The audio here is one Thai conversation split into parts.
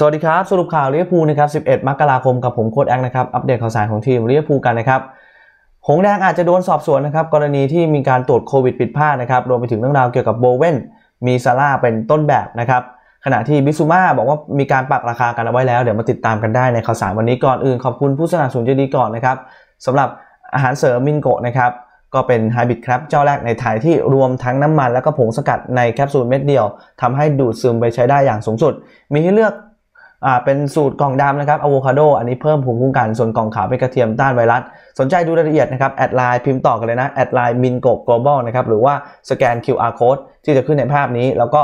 สวัสดีครับสรุปข่าวเลียพูนะครับ11 มกราคมกับผมโค้ดแองนะครับอัปเดตข่าวสารของทีมเลียพูกันนะครับ หงแดงอาจจะโดนสอบสวนนะครับกรณีที่มีการตรวจโควิดผิดพลาดนะครับรวมไปถึงเรื่องราวเกี่ยวกับโบเวนมีซาร่าเป็นต้นแบบนะครับ ขณะที่บิซูมาบอกว่ามีการปรับราคากันเอาไว้แล้ว เดี๋ยวมาติดตามกันได้ในข่าวสารวันนี้ก่อนอื่นขอบคุณผู้สนับสนุนจจดีก่อนนะครับสำหรับอาหารเสริมมินโกะนะครับก็เป็นไฮบริดครับเจ้าแรกในไทยที่รวมทั้งน้ำมัน และก็ผงสกัดในแคปซูลเม็ดเดียวทำให้ดูดซึมไปใช้ได้อย่างสูงสุด มีให้เลือกอ่า เป็นสูตรกล่องดำนะครับอะโวคาโดอันนี้เพิ่มภูมิคุ้มกันส่วนกล่องขาวเป็นกระเทียมต้านไวรัส สนใจดูรายละเอียดนะครับ แอดไลน์พิมพ์ต่อกันเลยนะ แอดไลน์มินโกะ global นะครับ หรือว่าสแกน QR code ที่จะขึ้นในภาพนี้ แล้วก็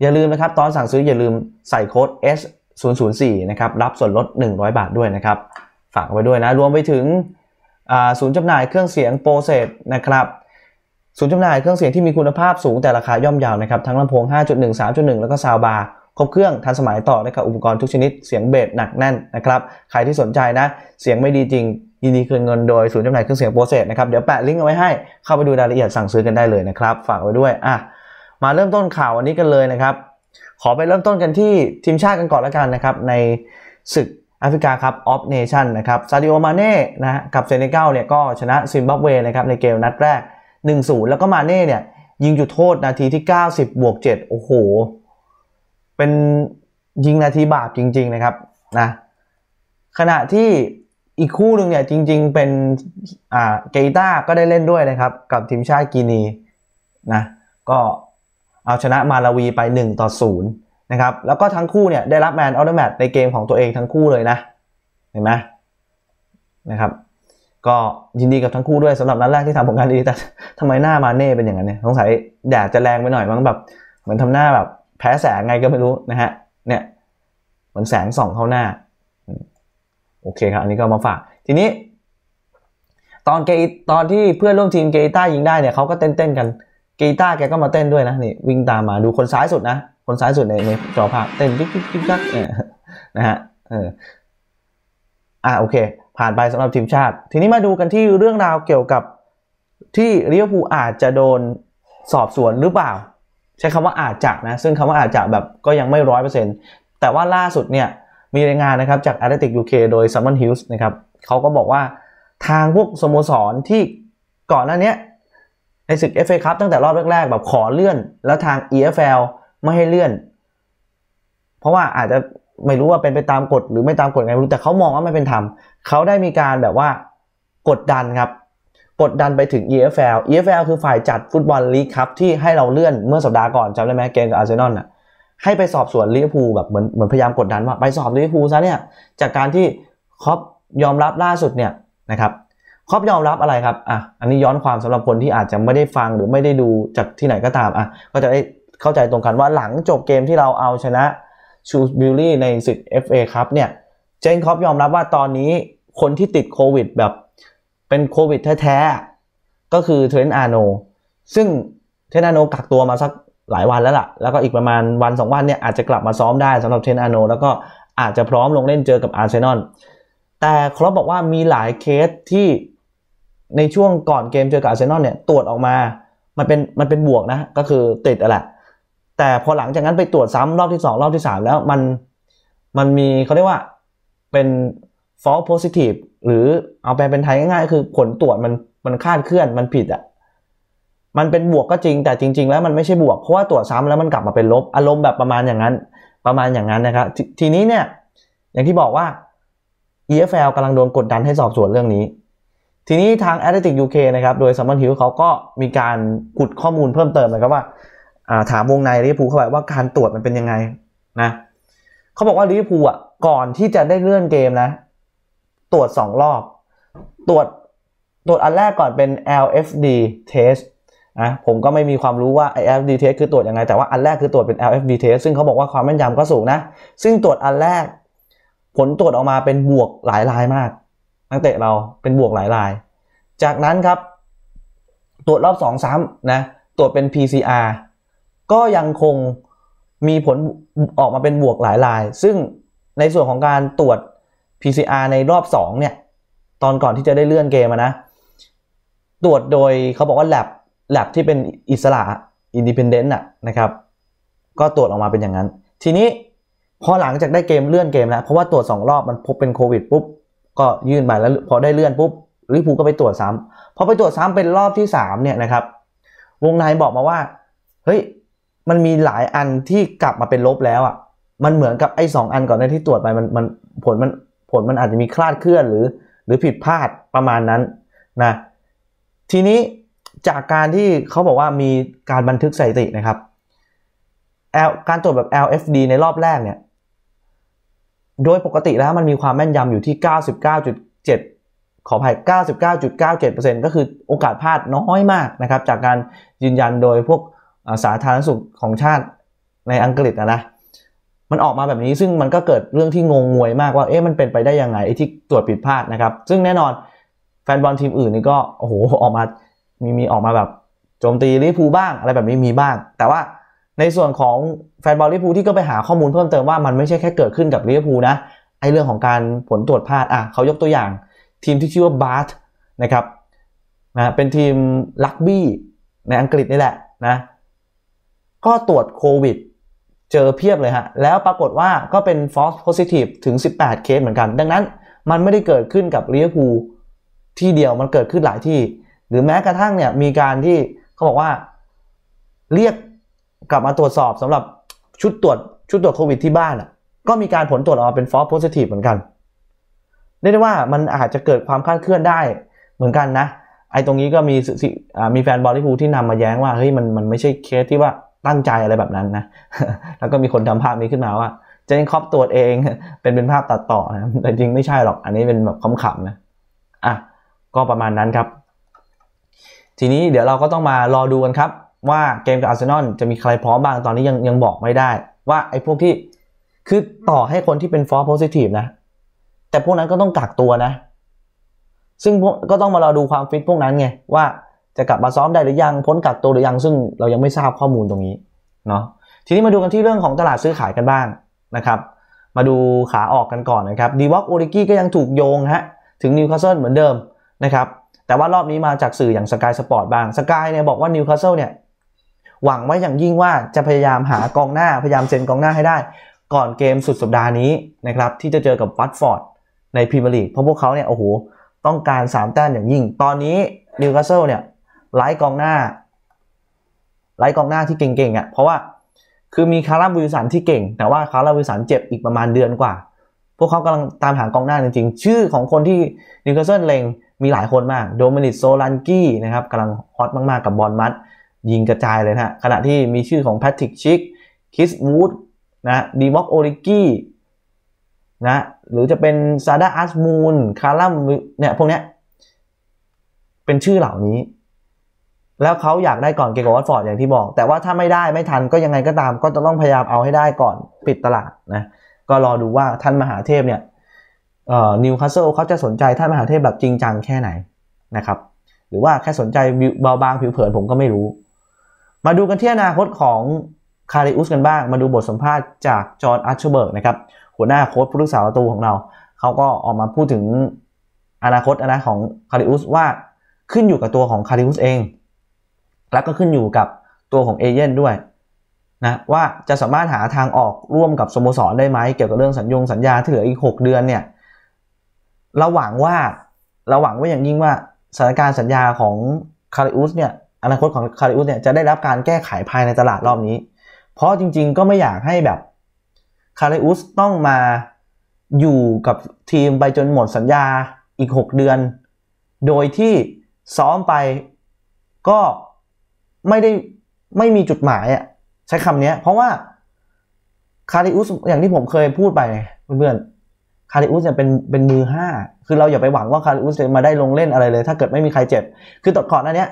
อย่าลืมนะครับตอนสั่งซื้ออย่าลืมใส่โค้ด S 0 0 4นะครับ รับส่วนลด 100 บาทด้วยนะครับฝากไว้ด้วยนะรวมไปถึงศูนย์จำหน่ายเครื่องเสียงโปรเซสนะครับศูนย์จำหน่ายเครื่องเสียงที่มีคุณภาพสูงแต่ราคาย่อมเยาวนะครับทั้งลำโพง 5.1 3.1 แล้วก็ซาวบาร์ครบเครื่องทันสมัยต่อได้กับอุปกรณ์ทุกชนิดเสียงเบสหนักแน่นนะครับใครที่สนใจนะเสียงไม่ดีจริง ยินดีคืนเงินโดยศูนย์จำหน่ายเครื่องเสียงโปรเซสนะครับเดี๋ยวแปะลิงก์เอาไว้ให้เข้าไปดูรายละเอียดสั่งซื้อกันได้เลยนะครับ ฝากไว้ด้วย อ่ะ มาเริ่มต้นข่าววันนี้กันเลยนะครับ ขอไปเริ่มต้นกันที่ทีมชาติกันก่อนละกันนะครับในศึกแอฟริกาครับออฟเนชั่นนะครับซาดิโอมาเน่นะกับเซเนกัลเนี่ยก็ชนะซิมบับเวนะครับในเกมนัดแรก1-0แล้วก็มาเน่เนี่ยยิงจุดโทษนาทีที่ 90บวก7โอ้โหเป็นยิงนาทีบาปจริงๆนะครับนะขณะที่อีกคู่หนึ่งเนี่ยจริงๆเป็นอ่าเกต้าก็ได้เล่นด้วยนะครับ กับทีมชาติกินีนะก็เอาชนะมาลาวีไป 1 ต่อ0นะครับแล้วก็ทั้งคู่เนี่ยได้รับแมนออเดอร์แมตในเกมของตัวเองทั้งคู่เลยนะ เห็นไหมนะครับก็ยินดีกับทั้งคู่ด้วยสำหรับนัดแรกที่ทำผลงานดีแต่ทำไมหน้ามาเน่เป็นอย่างนั้นเนี่ยสงสัยแดดจะแรงไปหน่อยมั้งแบบ เหมือนทำหน้าแบบแพ้แสงไงก็ไม่รู้นะฮะเนี่ยเหมือนแสงส่อง เข้าหน้า โอเคครับอันนี้ก็มาฝาก ทีนี้ ตอนเกตอนที่เพื่อนร่วมทีมเกต้ายิงได้เนี่ยเขาก็เต้นเต้นกันเกต้าแกก็มาเต้นด้วยนะนี่วิ่งตามมาดูคนซ้ายสุดนะ คนซ้ายสุดในในจอภาพเต้นกิ๊กกิ๊กกิ๊กเนีนะฮะเอออ่ะโอเค ผ่านไปสำหรับทีมชาติทีนี้มาดูกันที่เรื่องราวเกี่ยวกับที่เรียวภูอาจจะโดนสอบสวนหรือเปล่าใช้คำว่าอาจจะนะ ซึ่งคำว่าอาจจะแบบก็ยังไม่ร้อยเปอร์เซ็นต์แต่ว่าล่าสุดเนี่ยมีรายงานนะครับจาก a t h l e t i c UK โดย s u m m o n Hughes นะครับเขาก็บอกว่าทางพวกสโมสรที่ก่อนหน้านี้ในศึก FA คัพตั้งแต่รอบแรก ๆ แบบขอเลื่อนแล้วทาง EFL ไม่ให้เลื่อน เพราะว่าอาจจะไม่รู้ว่าเป็นไปตามกฎหรือไม่ตามกฎไงไม่รู้แต่เขามองว่าไม่เป็นธรรมเขาได้มีการแบบว่ากดดันครับกดดันไปถึง EFL EFL คือฝ่ายจัดฟุตบอลลีกครับที่ให้เราเลื่อนเมื่อสัปดาห์ก่อนจำได้ไหมเกมกับอาร์เซนอลน่ะให้ไปสอบสวนลิเวอร์พูลแบบเหมือนเหมือนพยายามกดดันว่า ไปสอบลิเวอร์พูลซะเนี่ย จากการที่ครอปยอมรับล่าสุดเนี่ยนะครับครอปยอมรับอะไรครับอ่ะอันนี้ย้อนความสำหรับคนที่อาจจะไม่ได้ฟังหรือไม่ได้ดูจากที่ไหนก็ตามอ่ะก็จะได้เข้าใจตรงกันว่าหลังจบเกมที่เราเอาชนะชูบิลลี่ในศึก FA ครับเนี่ยเจนครอปยอมรับว่าตอนนี้คนที่ติดโควิดแบบเป็นโควิดแท้ๆ ก็คือเทรนอาโนซึ่งเทรนอาโนกักตัวมาสักหลายวันแล้วล่ะ แล้วก็อีกประมาณวันสองวันเนี่ยอาจจะกลับมาซ้อมได้สำหรับเทรนอาโนแล้วก็อาจจะพร้อมลงเล่นเจอกับอาร์เซนอล แต่ครอบบอกว่ามีหลายเคสที่ในช่วงก่อนเกมเจอกับอาร์เซนอลเนี่ยตรวจออกมา มันเป็นมันเป็นบวกนะ ก็คือติดอะแหละ แต่พอหลังจากนั้นไปตรวจซ้ำรอบที่ 2 รอบที่ 3 แล้วมันมันมีเขาเรียกว่าเป็น false positive หรือเอาแปลเป็นไทยง่ายๆ คือผลตรวจมันมันคาดเคลื่อนมันผิดอะ่ะมันเป็นบวกก็จริงแต่จริงๆแล้วมันไม่ใช่บวก เพราะว่าตรวจซ้ำแล้วมันกลับมาเป็นลบอารมณ์แบบประมาณอย่างนั้น ประมาณอย่างนั้นนะครับททีนี้เนี่ย อย่างที่บอกว่า EFL กำลังโดนกดดันให้สอบสวนเรื่องนี้ ทีนี้ทาง Atlantic UK นะครับ โดยสัมันฮิลเขาก็มีการขุดข้อมูลเพิ่มเติมนะครับว่าาถามวงในลิเวอร์พูลเข้าไปว่าการตรวจมันเป็นยังไงนะ เขาบอกว่าลิเวอร์พูลอ่ะก่อนที่จะได้เลื่อนเกมนะตรวจ2รอบตรวจตรวจอันแรกก่อนเป็น LFD test นะผมก็ไม่มีความรู้ว่า LFD test คือตรวจยังไงแต่ว่าอันแรกคือตรวจเป็น LFD test ซึ่งเขาบอกว่าความแม่นยำก็สูงนะ ซึ่งตรวจอันแรกผลตรวจออกมาเป็นบวกหลายรายมากนักเตะเราเป็นบวกหลายรายจากนั้นครับตรวจรอบ2ซ้ำนะตรวจเป็น PCR ก็ยังคงมีผลออกมาเป็นบวกหลายรายซึ่งในส่วนของการตรวจ PCR ในรอบ 2 เนี่ยตอนก่อนที่จะได้เลื่อนเกมนะตรวจโดยเขาบอกว่า lab lab ที่เป็นอิสระอินดิเพนเดนต์อะนะครับ ก็ตรวจออกมาเป็นอย่างนั้น ทีนี้พอหลังจากได้เกมเลื่อนเกมแล้วเพราะว่าตรวจ2รอบมันพบเป็นโควิดปุ๊บก็ยื่นไปแล้วพอได้เลื่อนปุ๊บลิปูก็ไปตรวจซ้ำพอไปตรวจซ้ำเป็นรอบที่ 3 เนี่ยนะครับ วงในบอกมาว่าเฮ้ยมันมีหลายอันที่กลับมาเป็นลบแล้วอะ่ะมันเหมือนกับไอ้สองอันก่อนหน้าที่ตรวจไปมันมันผลมันผลมันอาจจะมีคลาดเคลื่อนหรือหรือผิดพลาดประมาณนั้นนะทีนี้จากการที่เขาบอกว่ามีการบันทึกสถิตินะครับ L การตรวจแบบ LFD ในรอบแรกเนี่ย โดยปกติแล้วมันมีความแม่นยำอยู่ที่ 99.7 ขออภัย 99.97%ก็คือโอกาสพลาดน้อยมากนะครับ จากการยืนยันโดยพวกสาธารณสุขของชาติในอังกฤษนะนะมันออกมาแบบนี้ซึ่งมันก็เกิดเรื่องที่งงงวยมากว่า เอ๊ะมันเป็นไปได้ยังไงไอ้ที่ตรวจผิดพลาดนะครับซึ่งแน่นอนแฟนบอลทีมอื่นนี่ก็โอ้โหออกมามีมีออกมาแบบโจมตีลิฟูบ้างอะไรแบบนี้มีบ้างแต่ว่าในส่วนของแฟนบอลลิฟูที่ก็ไปหาข้อมูลเพิ่มเติมว่า มันไม่ใช่แค่เกิดขึ้นกับลิฟ์พูนะไอ้เรื่องของการผลตรวจพลาดอ่ะเขายกตัวอย่างทีมที่ชื่อว่าบาร์ตนะครับนะเป็นทีมลักบี้ในอังกฤษนี่แหละนะก็ตรวจโควิดเจอเพียบเลยฮะ แล้วปรากฏว่าก็เป็น false positive ถึง 18 เคสเหมือนกัน ดังนั้นมันไม่ได้เกิดขึ้นกับเรียกูที่เดียวมันเกิดขึ้นหลายที่ หรือแม้กระทั่งเนี่ย มีการที่เขาบอกว่าเรียกกลับมาตรวจสอบสำหรับชุดตรวจชุดตรวจโควิดที่บ้านอ่ะ ก็มีการผลตรวจออกมาเป็น false positive เหมือนกัน เรียกได้ว่ามันอาจจะเกิดความคลาดเคลื่อนได้เหมือนกันนะ ไอ้ตรงนี้ก็มีมีแฟนบอลลีพูที่นำมาแย้งว่าเฮ้ยมันมันไม่ใช่เคสที่ว่าตั้งใจอะไรแบบนั้นนะ แล้วก็มีคนทำภาพนี้ขึ้นมาว่าเจนคอปตรวจเองเป็นเป็นภาพตัดต่อนะ แต่จริงไม่ใช่หรอก อันนี้เป็นแบบขำๆนะ อ่ะ ก็ประมาณนั้นครับ ทีนี้เดี๋ยวเราก็ต้องมารอดูกันครับ ว่าเกมกับอาร์เซนอลจะมีใครพร้อมบ้าง ตอนนี้ยังยังบอกไม่ได้ ว่าไอ้พวกที่คือต่อให้คนที่เป็นฟอร์โพซิทีฟนะ แต่พวกนั้นก็ต้องกักตัวนะ ซึ่งก็ต้องมารอดูความฟิตพวกนั้นไงว่าจะกลับมาซ้อมได้หรือยัง พ้นกักตัวหรือยัง ซึ่งเรายังไม่ทราบข้อมูลตรงนี้ เนาะทีนี้มาดูกันที่เรื่องของตลาดซื้อขายกันบ้างนะครับ มาดูขาออกกันก่อนนะครับ ดีวอกโอริกี้ก็ยังถูกโยงฮะ ถึงนิวคาสเซิลเหมือนเดิมนะครับ แต่ว่ารอบนี้มาจากสื่ออย่างสกายสปอร์ตบ้างสกายเนี่ยบอกว่านิวคาสเซิลเนี่ย หวังไว้อย่างยิ่งว่าจะพยายามหากองหน้า พยายามเซ็นกองหน้าให้ได้ ก่อนเกมสุดสัปดาห์นี้นะครับ ที่จะเจอกับวัตฟอร์ดในพรีเมียร์ลีก เพราะพวกเขาเนี่ย โอ้โห ต้องการ3แต้มอย่างยิ่งตอนนี้นิวคาสเซิลเนี่ยไล่กองหน้าไล่กองหน้าที่เก่งๆอ่ะเพราะว่าคือมีคาร์าบุิสันที่เก่งแต่ว่าคาร์าบุิสันเจ็บอีกประมาณเดือนกว่า พวกเขากำลังตามหากองหน้าจริงๆ ชื่อของคนที่นิวคาสเซิลเลงมีหลายคนมากโดมินิตโซลันกี้นะครับกำลังฮอตมากๆกับบอลมัด ยิงกระจายเลยนะขณะที่มีชื่อของแพทริกชิกคิสวูดนะดีม็อกโอริกี้นะหรือจะเป็นซาดาอัสมูนคารัมเนี่ยพวกเนี้ยเป็นชื่อเหล่านี้แล้วเขาอยากได้ก่อนเกมกับวัตฟอร์ดอย่างที่บอก แต่ว่าถ้าไม่ได้ไม่ทันก็ยังไงก็ตามก็จะต้องพยายามเอาให้ได้ก่อนปิดตลาดนะ ก็รอดูว่าท่านมหาเทพเนี่ยนิวคาสเซิลเขาจะสนใจท่านมหาเทพแบบจริงจังแค่ไหนนะครับหรือว่าแค่สนใจเบาบางผิวเผินผมก็ไม่รู้ มาดูกันที่อนาคตของคาริอุสกันบ้าง มาดูบทสัมภาษณ์จากจอร์นอัชเชเบิร์กนะครับหัวหน้าโค้ชผู้รักษาประตูของเราเขาก็ออกมาพูดถึงอนาคตอนาคตของคาริอุสว่าขึ้นอยู่กับตัวของคาริอุสเองแล้วก็ขึ้นอยู่กับตัวของเอเย่นด้วยนะว่าจะสามารถหาทางออกร่วมกับสโมสรได้ไหม เกี่ยวกับเรื่องสัญญงสัญญาที่เหลืออีก 6 เดือนเนี่ยเราหวังว่าเราหวังว่าอย่างยิ่งว่าสถานการณ์สัญญาของคาริอุสเนี่ยอนาคตของคาริอุสเนี่ยจะได้รับการแก้ไขภายในตลาดรอบนี้ เพราะจริงๆก็ไม่อยากให้แบบ คาริอุสต้องมาอยู่กับทีมไปจนหมดสัญญาอีก6 เดือน โดยที่ซ้อมไปก็ไม่ได้ไม่มีจุดหมายอะใช้คำนี้เพราะว่า คาริอุสอย่างที่ผมเคยพูดไปเพื่อนๆคาริอุสเนี่ยเป็นเป็นมือห้าคือเราอย่าไปหวังว่าคาริอุสจะมาได้ลงเล่นอะไรเลย ถ้าเกิดไม่มีใครเจ็บ คือตอดก่อนนั้นเนี้ย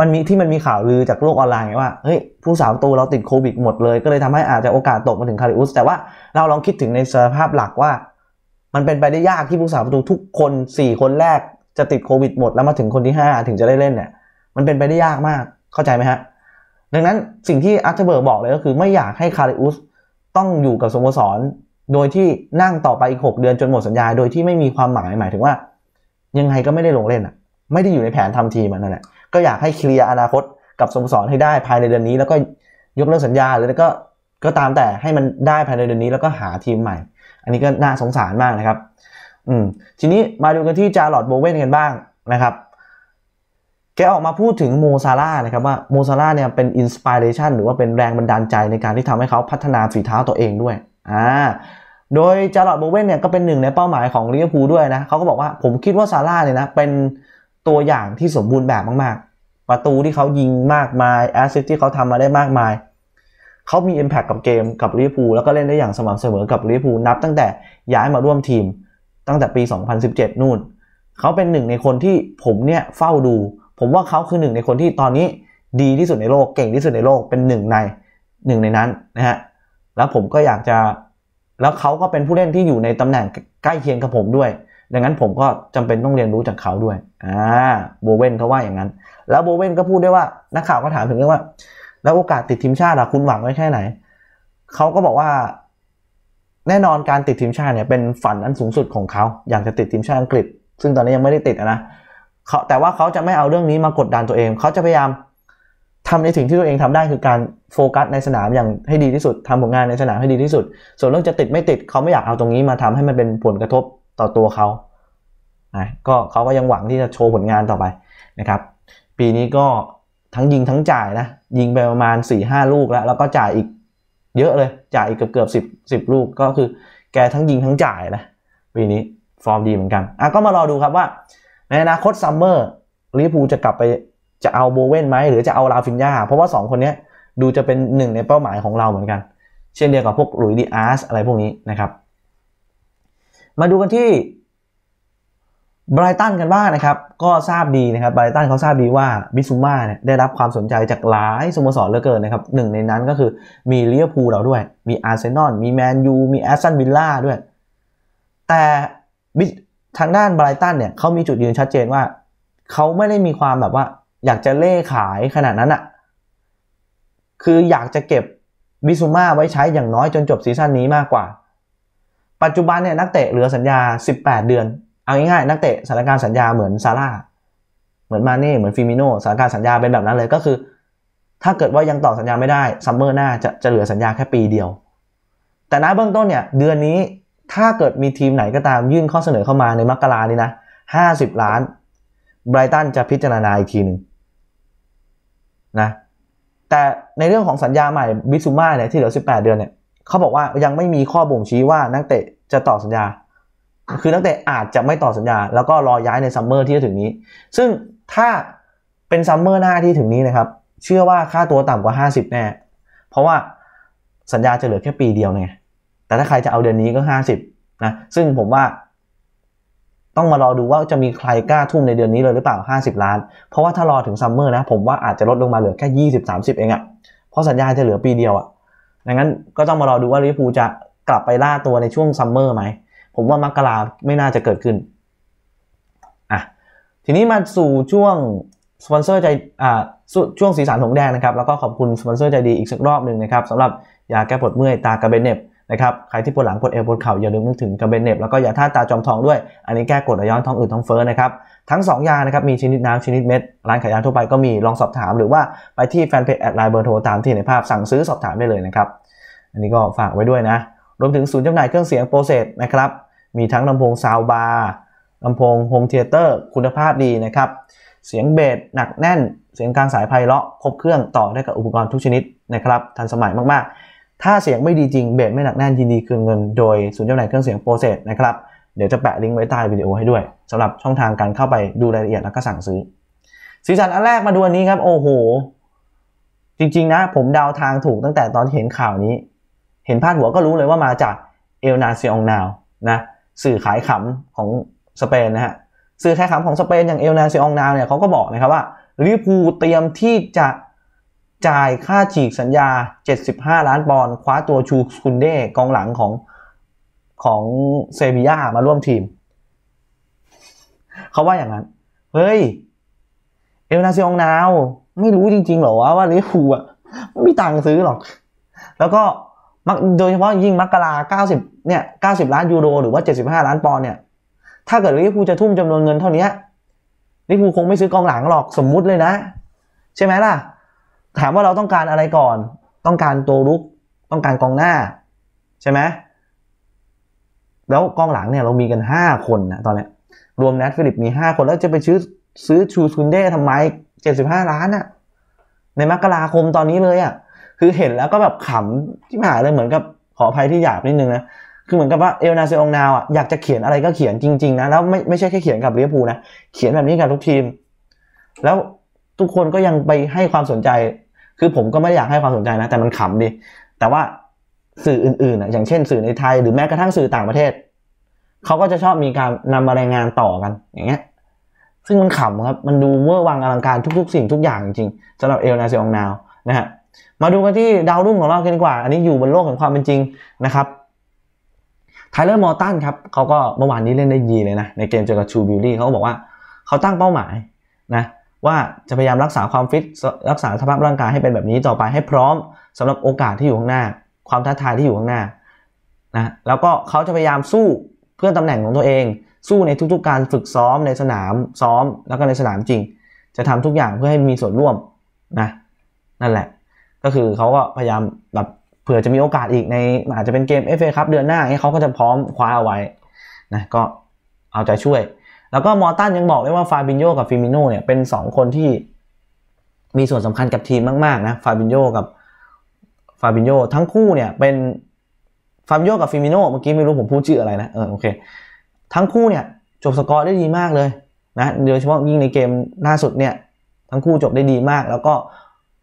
มันมีที่มันมีข่าวลือจากโลกออนไลน์ว่าเฮ้ยผู้สาวตัวเราติดโควิดหมดเลยก็เลยทำให้อาจจะโอกาสตกมาถึงคาริอุสแต่ว่าเราลองคิดถึงในสภาพหลักว่ามันเป็นไปได้ยากที่ผู้สาวประตูทุกคน4คนแรกจะติดโควิดหมดแล้วมาถึงคนที่5ถึงจะได้เล่นเนี่ยมันเป็นไปได้ยากมาก เข้าใจไหมฮะ ดังนั้นสิ่งที่อัตเบิร์กบอกเลยก็คือไม่อยากให้คาริอุสต้องอยู่กับสโมสร โดยที่นั่งต่อไปอีก 6 เดือนจนหมดสัญญา โดยที่ไม่มีความหมายหมายถึงว่า ยังไงก็ไม่ได้ลงเล่นอ่ะ ไม่ได้อยู่ในแผนทำทีมนนั่นแหละก็อยากให้เคลียร์อนาคตกับสโมสรให้ได้ภายในเดือนนี้ แล้วก็ยกเลิกสัญญาหรือก็ก็ตามแต่ให้มันได้ภายในเดือนนี้ แล้วก็หาทีมใหม่ อันนี้ก็น่าสงสารมากนะครับ อืมทีนี้มาดูกันที่จาร์ลอตโบเวนกันบ้างนะครับแกออกมาพูดถึงโมซาร่านะครับ ว่าโมซาร่าเนี่ยเป็นอินสปิเรชันหรือว่าเป็นแรงบันดาลใจในการที่ทำให้เขาพัฒนาฝีเท้าตัวเองด้วยอ่าโดยจาร์ลอตโบเวนเนี่ยก็เป็นหนึ่งในเป้าหมายของลิเวอร์พูลด้วยนะเขาก็บอกว่าผมคิดว่าซาร่าเนี่ยนะเป็นตัวอย่างที่สมบูรณ์แบบมาก ๆ ประตูที่เขายิงมากมาย แอสซิสที่เขาทำมาได้มากมาย เขามี Impact กับเกมกับลิเวอร์พูลแล้วก็เล่นได้อย่างสม่ำเสมอกับลิเวอร์พูลนับตั้งแต่ย้ายมาร่วมทีมตั้งแต่ปี 2017 นู่นเขาเป็นหนึ่งในคนที่ผมเนี่ยเฝ้าดูผมว่าเขาคือหนึ่ง ในคนที่ตอนนี้ดีที่สุดในโลกเก่งที่สุดในโลกเป็นหนึ่งในหนึ่ง ในนั้นนะฮะแล้วผมก็อยากจะแล้วเขาก็เป็นผู้เล่นที่อยู่ในตำแหน่งใกล้เคียงกับผมด้วย ดังนั้นผมก็จำเป็นต้องเรียนรู้จากเขาด้วยอ่าโบเวนเขาว่าอย่างนั้น แล้วโบเวนก็พูดได้ว่านักข่าวก็ถามถึงเรื่องว่า แล้วโอกาสติดทีมชาติอะคุณหวังไว้แค่ไหนเขาก็บอกว่า แน่นอนการติดทีมชาติเนี่ยเป็นฝันอันสูงสุดของเขาอยากจะติดทีมชาติอังกฤษ ซึ่งตอนนี้ยังไม่ได้ติดนะเขาแต่ว่าเขาจะไม่เอาเรื่องนี้มากดดันตัวเอง เขาจะพยายามทำในสิ่งที่ตัวเองทำได้คือการโฟกัสในสนามอย่างให้ดีที่สุด ทำผลงานในสนามให้ดีที่สุด ส่วนเรื่องจะติดไม่ติดเขาไม่อยากเอาตรงนี้มาทำให้มันเป็นผลกระทบต่อตัวเขา่ะก็เขาก็ยังหวังที่จะโชว์ผลงานต่อไปนะครับ ปีนี้ก็ทั้งยิงทั้งจ่ายนะยิงไปประมาณ4ี่ห้าลูกแล้วแล้วก็จ่ายอีกเยอะเลย จ่ายอีกเกือบเกือบสิบสิบลูก ก็คือแกทั้งยิงทั้งจ่ายนะปีนี้ฟอร์มดีเหมือนกันอ่ะก็มารอดูครับว่าในอนาคตซัมเมอร์ลิเวอร์พูลจะกลับไปจะเอาโบเวนไหมหรือจะเอาราฟินยาเพราะว่า 2 คนนี้ดูจะเป็นหนึ่งในเป้าหมายของเราเหมือนกัน เช่นเดียวกับพวกหลุยดีอาร์สอะไรพวกนี้นะครับมาดูกันที่ไบรตันกันบ้างนะครับก็ทราบดีนะครับไบรตันเขาทราบดีว่าบิซูมาเนี่ยได้รับความสนใจจากหลายสโมสรเหลือเกินนะครับหนึ่งในนั้นก็คือมีลิเวอร์พูลเราด้วยมีอาร์เซนอลมีแมนยูมีแอสตันวิลล่าด้วย แต่ทางด้านไบรตันเนี่ยเขามีจุดยืนชัดเจนว่า เขาไม่ได้มีความแบบว่า อยากจะเล่ขายขนาดนั้นอะคืออยากจะเก็บบิซูมาไว้ใช้อย่างน้อยจนจบซีซั่นนี้มากกว่า ปัจจุบันเนี่ยนักเตะเหลือสัญญา 18 เดือน เอาง่ายๆนักเตะสถานการณ์สัญญาเหมือนซาร่าเหมือนมาเน่เหมือนฟิมิโนสถานการณ์สัญญาเป็นแบบนั้นเลยก็คือ ถ้าเกิดว่ายังต่อสัญญาไม่ได้ซัมเมอร์หน้าจะจะเหลือสัญญาแค่ปีเดียวแต่ณเบื้องต้นเนี่ยเดือนนี้ถ้าเกิดมีทีมไหนก็ตามยื่นข้อเสนอเข้ามาในมกรานี้นะห้าสิบล้านไบรตันจะพิจารณาอีกทีหนึ่งนะแต่ในเรื่องของสัญญาใหม่บิซูมาเนี่ยที่เหลือ18 เดือนเนี่ยเขาบอกว่ายังไม่มีข้อบ่งชี้ว่านักเตะจะต่อสัญญา คือนักเตะอาจจะไม่ต่อสัญญา แล้วก็รอย้ายในซัมเมอร์ที่จะถึงนี้ ซึ่งถ้าเป็นซัมเมอร์หน้าที่ถึงนี้นะครับเชื่อว่าค่าตัวต่ำกว่า 50แน่เพราะว่าสัญญาจะเหลือแค่ปีเดียวไงต่ถ้าใครจะเอาเดือนนี้ก็ 50 นะ ซึ่งผมว่า ต้องมารอดูว่าจะมีใครกล้าทุ่มในเดือนนี้เลยหรือเปล่า 50 ล้าน เพราะว่าถ้ารอถึงซัมเมอร์นะ ผมว่าอาจจะลดลงมาเหลือแค่ 20 30 เองอะ่ะเพราะสัญญาจะเหลือปีเดียวอะ่ะดังนั้นก็ต้องมารอดูว่าลิเวอร์พูลจะกลับไปล่าตัวในช่วงซัมเมอร์ไหม ผมว่ามกราไม่น่าจะเกิดขึ้นอ่ะทีนี้มาสู่ช่วงสปอนเซอร์ใจอ่าช่วงสีสันหงแดงนะครับแล้วก็ขอบคุณสปอนเซอร์ใจดีอีกสักรอบหนึ่งนะครับสำหรับยาแก้ปวดเมื่อยตากระเบนเน็บนะครับใครที่ปวดหลังปวดเอวปวดเข่าอย่าลืมนึกถึงกระเบนเน็บแล้วก็ยาท่าตตาจอมทองด้วย อันนี้แก้กดย้อนท้องอืดท้องเฟ้อนะครับทั้ง2ยานะครับมีชนิดน้ำชนิดเม็ด ร้านขายยาทั่วไปก็มีลองสอบถามหรือว่าไปที่แฟนเพจแอดไลน์เบอร์โทรตามที่ในภาพสั่งซื้อสอบถามได้เลยนะครับ อันนี้ก็ฝากไว้ด้วยนะรวมถึงศูนย์จำหน่ายเครื่องเสียงโปรเซสนะครับมีทั้งลำโพงซาวบาร์ลำโพงโฮมเทเตอร์คุณภาพดีนะครับเสียงเบสหนักแน่น เสียงกลางสายไพเราะ ครบเครื่องต่อได้กับอุปกรณ์ทุกชนิดนะครับทันสมัยมากๆถ้าเสียงไม่ดีจริงเบสไม่หนักแน่นยินดีคืนเงินโดยศูนย์จำหน่ายเครื่องเสียงโปรเซสนะครับเดี๋ยวจะแปะลิงก์ไว้ใต้วิดีโอให้ด้วย สำหรับช่องทางการเข้าไปดูรายละเอียดแล้วก็สั่งซื้อ สีสันอันแรกมาดูอันนี้ครับ โอ้โห จริงๆนะผมเดาทางถูกตั้งแต่ตอนเห็นข่าวนี้ เห็นพาดหัวก็รู้เลยว่ามาจากเอลนาเซองนาวนะสื่อขายขำของสเปนนะฮะสื่อขายขำของสเปนอย่างเอลนาเซองนาวเนี่ยเขาก็บอกนะครับว่าลิเวอร์พูลเตรียมที่จะจ่ายค่าฉีกสัญญา 75 ล้านปอนด์คว้าตัวชูคุนเด้กองหลังของของเซบียามาร่วมทีม เขาว่าอย่างนั้น เฮ้ย เอลนาซิองนาว ไม่รู้จริงๆหรอว่าว่าลิฟูอะไม่มีตังค์ซื้อหรอก แล้วก็โดยเฉพาะยิ่งมักกะาเก้าสิบเนี่ยเก้าสิบล้านยูโร หรือว่าเจ็ดสิบห้าล้านปอนด์เนี่ย ถ้าเกิดลิฟูจะทุ่มจำนวนเงินเท่านี้ลิฟูคงไม่ซื้อกองหลังหรอกสมมุติเลยนะใช่ไหมล่ะถามว่าเราต้องการอะไรก่อนต้องการตัวรุก ต้องการกองหน้า ใช่ไหมแล้วกองหลังเนี่ยเรามีกัน 5 คนนะตอนนี้รวมแนทฟิลิปมี 5 คนแล้วจะไปซื้อซื้อชูซุนเด้ทำไม 75 ล้านอะในมกราคมตอนนี้เลยอะคือเห็นแล้วก็แบบขำที่หาเลยเหมือนกับขออภัยที่หยาบนิดนึงนะคือเหมือนกับว่าเอลนาเซองนาวอ่ะอยากจะเขียนอะไรก็เขียนจริงๆนะแล้วไม่ไม่ใช่แค่เขียนกับเลียปูนะเขียนแบบนี้กับทุกทีม แล้วทุกคนก็ยังไปให้ความสนใจคือผมก็ไม่ได้อยากให้ความสนใจนะ แต่มันขำดิ แต่ว่าสื่ออื่นๆอ่ะอย่างเช่น สื่อในไทยหรือแม้กระทั่งสื่อต่างประเทศเขาก็จะชอบมีการนำมารายงานต่อกันอย่างเงี้ยซึ่งมันขำครับ มันดูเมื่อวังอลังการทุกๆ สิ่งทุกอย่างจริงๆสำหรับเอลนาเซองนาวนะฮะมาดูกันที่ดาวรุ่งของเรากันดีกว่า อันนี้อยู่บนโลกแห่งความเป็นจริงนะครับไทเลอร์มอร์ตันครับเขาก็เมื่อวานนี้เล่นได้ดีเลยนะ ในเกมเจอกับชูบิลลี่เขาบอกว่าเขาตั้งเป้าหมายนะว่าจะพยายามรักษาความฟิตรักษาสภาพร่างกายให้เป็นแบบนี้ต่อไปให้พร้อม สำหรับโอกาสที่อยู่ข้างหน้า ความท้าทายที่อยู่ข้างหน้านะแล้วก็เขาจะพยายามสู้เพื่อตำแหน่งของตัวเอง สู้ในทุกๆการฝึกซ้อมในสนามซ้อมแล้วก็ในสนามจริง จะทำทุกอย่างเพื่อให้มีส่วนร่วมนะนั่นแหละก็คือเขาก็พยายามแบบเผื่อจะมีโอกาสอีกในอาจจะเป็นเกมเอฟเอครับเดือนหน้าเขาก็จะพร้อมคว้าเอาไว้นะก็เอาใจช่วยแล้วก็มอตันยังบอกได้ว่าฟาบินโยกับฟิมิโนเนี่ยเป็น 2 คนที่มีส่วนสำคัญกับทีมมากๆนะฟาบินโยกับฟาบินโยทั้งคู่เนี่ยเป็นฟาบินโยกับฟิมิโนเมื่อกี้ไม่รู้ผมพูดชื่ออะไรนะเออโอเคทั้งคู่เนี่ยจบสกอร์ได้ดีมากเลยนะโดยเฉพาะยิ่งในเกมล่าสุดเนี่ยทั้งคู่จบได้ดีมาก แล้วก็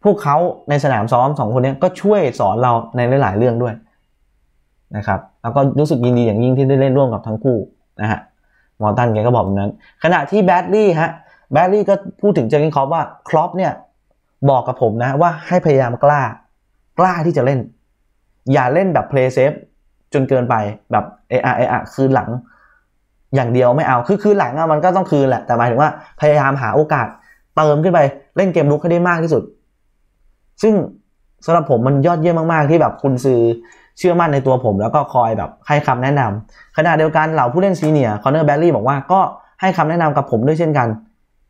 พวกเขาในสนามซ้อมสองคนนี้ก็ช่วยสอนเราในหลายๆเรื่องด้วยนะครับแล้วก็รู้สึกยินดีอย่างยิ่งที่ได้เล่นร่วมกับทั้งคู่นะฮะมอตันแกก็บอกแบบนั้นขณะที่แบดลี่ฮะแบดลี่ก็พูดถึงเจอกินคอปว่าครอปเนี่ยบอกกับผมนะว่าให้พยายามกล้า กล้าที่จะเล่น อย่าเล่นแบบเพลย์เซฟจนเกินไปแบบเออเออคืนหลัง อย่างเดียวไม่เอาคือคืนหลังอะมันก็ต้องคืนแหละ แต่หมายถึงว่าพยายามหาโอกาสเติมขึ้นไป เล่นเกมลุกให้ได้มากที่สุด ซึ่งสำหรับผมมันยอดเยี่ยมมากๆที่แบบคุณซื้อเชื่อมั่นในตัวผมแล้วก็คอยแบบให้คำแนะนำขณะเดียวกันเหล่าผู้เล่นซีเนียร์คอนเนอร์แบลลี่บอกว่าก็ให้คำแนะนำกับผมด้วยเช่นกัน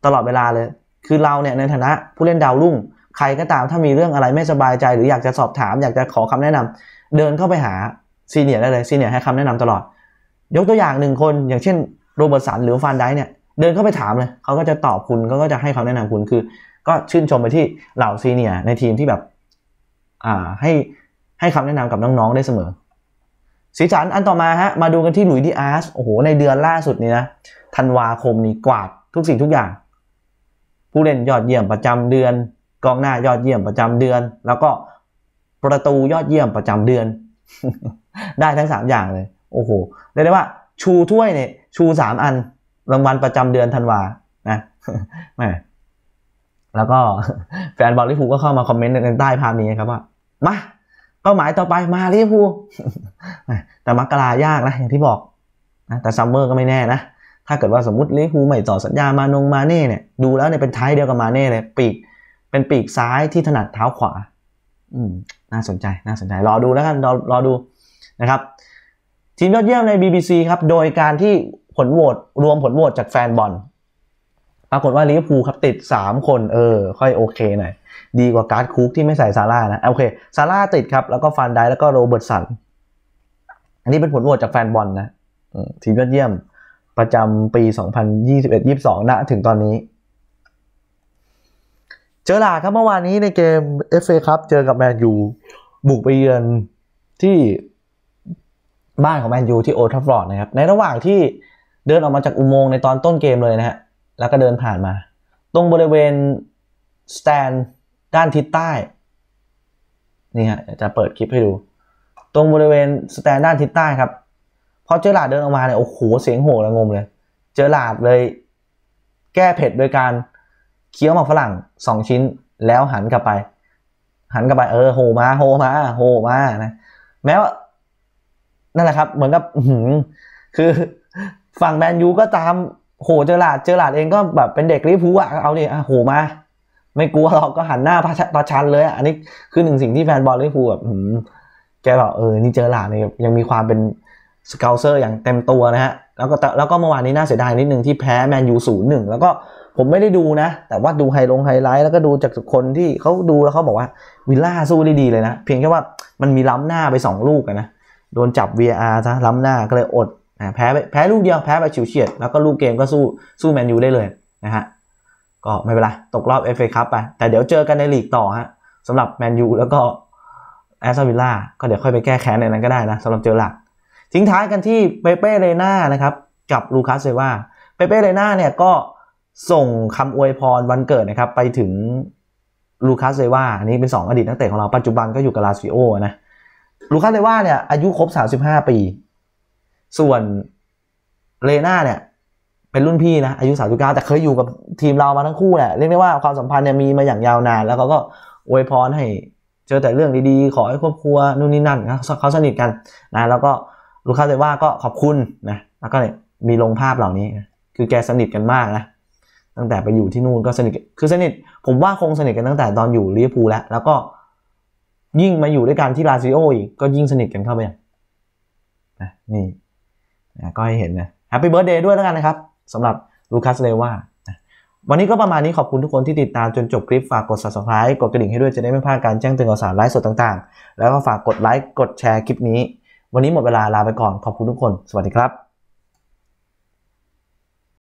ตลอดเวลาเลย คือเราเนี่ยในฐานะผู้เล่นดาวรุ่ง ใครก็ตามถ้ามีเรื่องอะไรไม่สบายใจ หรืออยากจะสอบถาม อยากจะขอคำแนะนำ เดินเข้าไปหาซีเนียร์ได้เลยซีเนียร์ให้คำแนะนำตลอดยกตัวอย่างหนึ่งคนอย่างเช่นโรเบิร์ตสันหรือฟานไดเนี่ยเดินเข้าไปถามเลยเขาก็จะตอบคุณเขาก็จะให้คำแนะนำคุณคือ ก็ชื่นชมไปที่เหล่าซีเนียในทีมที่แบบอ่าใหให้คำแนะนำกับน้อง ๆได้เสมอ สีสันอันต่อมาฮะมาดูกันที่หลุยส์ดีอาร์สโอ้โห ในเดือนล่าสุดนี้นะ ธันวาคม นี้กวาด ทุกสิ่งทุกอย่าง ผู้เล่นยอดเยี่ยมประจำเดือน กองหน้ายอดเยี่ยมประจำเดือน แล้วก็ประตูยอดเยี่ยมประจำเดือน ได้ทั้งสามอย่างเลย โอ้โหเรียกได้ว่า ชูถ้วยเนี่ยชูสามอันรางวัลประจำเดือนธันวา นะม่แล้วก็แฟนบอลลิฟูก็เข้ามาคอมเมนต์ในใต้ภาพนี้ครับว่ามาเป้าหมายต่อไปมาลิเวอร์พูลแต่มักกรายากนะอย่างที่บอกนะแต่ซัมเมอร์ก็ไม่แน่นะ ถ้าเกิดว่าสมมติลิเวอร์พูลใหม่ต่อสัญญามานงมาเน่เนี่ย ดูแล้วเนี่ยเป็นไทยเดียวกับมาเน่เลยปีกเป็นปีกซ้ายที่ถนัดเท้าขวาอืมน่าสนใจน่าสนใจรอดูแล้วกันรอรอดูนะครับ ทีมยอดเยี่ยมใน BBC ครับ โดยการที่ผลโหวตรวมผลโหวตจากแฟนบอลปรากฏว่าลิเวอร์พูลครับติด 3 คนเออค่อยโอเคหน่อยดีกว่าการ์ดคุกที่ไม่ใส่ซาร่านะโอเคซาร่าติดครับแล้วก็ฟานได้แล้วก็โรเบิร์ตสันอันนี้เป็นผลโหวตจากแฟนบอลนะทีมยอดเยี่ยมประจำปี 2021-22นะ ถึงตอนนี้ เจอลาครับเมื่อวานนี้ในเกม FA ครับเจอกับแมนยูบุกไปเยือนที่บ้านของแมนยูที่โอทัฟฟอร์ดนะครับในระหว่างที่เดินออกมาจากอุโมงค์ในตอนต้นเกมเลยนะฮะแล้วก็เดินผ่านมา ตรงบริเวณสแตนด้านทิศใต้ นี่ฮะจะเปิดคลิปให้ดู ตรงบริเวณสแตนด้านทิศใต้ครับพอเจอหลาดเดินออกมาเนี่ย โอ้โหเสียงโห่ระงมเลยเจอหลาดเลยแก้เผ็ดโดยการเคี้ยวหมากฝรั่งสองชิ้นแล้วหันกลับไป หันกลับไป เออโหมาโหมาโหมานะแม้ว่านั่นแหละครับ เหมือนกับคือฝั่งแมนยูก็ตามโหเจอหลาด เจอหลาดเองก็แบบเป็นเด็กรีพูอ่ะ เอาดิอ่ะโหมา ไม่กลัวหรอกก็หันหน้าประชันเลย อันนี้คือหนึ่งสิ่งที่แฟนบอลรีพูแบบแกบอกเออนี่เจอหลาดเนี่ยยังมีความเป็นสเกลเซอร์อย่างเต็มตัวนะฮะ แล้วก็แล้วก็เมื่อวานนี้น่าเสียดายนิดนึงที่แพ้แมนยูศูนย์หนึ่งแล้วก็ผมไม่ได้ดูนะ แต่ว่าดูไฮลงไฮไลท์แล้วก็ดูจากคนที่เขาดูแล้วเขาบอกว่าวิลล่าสู้ได้ดีเลยนะ เพียงแค่ว่ามันมีล้ำหน้าไป 2 ลูกนะโดนจับ v r ซะล้ำหน้าก็เลยอดแพ้แพ้ลูกเดียวแพ้ไปฉิวเฉียดแล้วก็ลูกเกมก็สู้สู้แมนยูได้เลยนะฮะก็ไม่เป็นไรตกรอบเอฟเอคัพไปแต่เดี๋ยวเจอกันในลีกต่อฮะสำหรับแมนยูแล้วก็แอสตันวิลล่าก็เดี๋ยวค่อยไปแก้แค้นในนั้นก็ได้นะสำหรับเจอหลักทิ้งท้ายกันที่เปเป้เรน่านะครับกับลูคัสเซว่าเปเป้เรน่าเนี่ยก็ส่งคำอวยพรวันเกิดนะครับไปถึงลูคัสเซว่าอันนี้เป็น 2อดีตนักเตะของเราปัจจุบันก็อยู่กับลาซิโอนะลูคัสเซว่าเนี่ยอายุครบ 35 ปีส่วนเลน่าเนี่ย เป็นรุ่นพี่นะ อายุ 39 แต่เคยอยู่กับ ทีมเรามาทั้งคู่แหละเรียกได้ว่าความสัมพันธ์เนี่ยมีมาอย่างยาวนาน แล้วเขาก็อวยพรให้ เจอแต่เรื่องดีๆขอให้ครอบครัวนู่นนี่นั่นเขาสนิทกันนะ แล้วก็ลูกค้าเซว่าก็ขอบคุณนะแล้วก็เนี่ยมีลงภาพเหล่านี้ คือแกสนิทกันมากนะตั้งแต่ไปอยู่ที่นู่นก็สนิทคือสนิทผมว่าคงสนิทกันตั้งแต่ตอนอยู่ลิเวอร์พูลแล้ว แล้วก็ ยิ่งมาอยู่ด้วยกันที่ลาซิโออีกก็ยิ่งสนิทกันเข้าไปนะนี่ก็ให้เห็นนะแฮปปี้เบิร์ดเดย์ด้วยแล้วกันนะครับ สำหรับลูคัสเลว่าวันนี้ก็ประมาณนี้ ขอบคุณทุกคนที่ติดตามจนจบคลิป ฝากกด subscribe กดกระดิ่งให้ด้วย จะได้ไม่พลาดการแจ้งเตือนข่าวสารไลฟ์สดต่างๆ แล้วก็ฝากกดไลค์ กดแชร์คลิปนี้ วันนี้หมดเวลา ลาไปก่อน ขอบคุณทุกคน สวัสดีครับ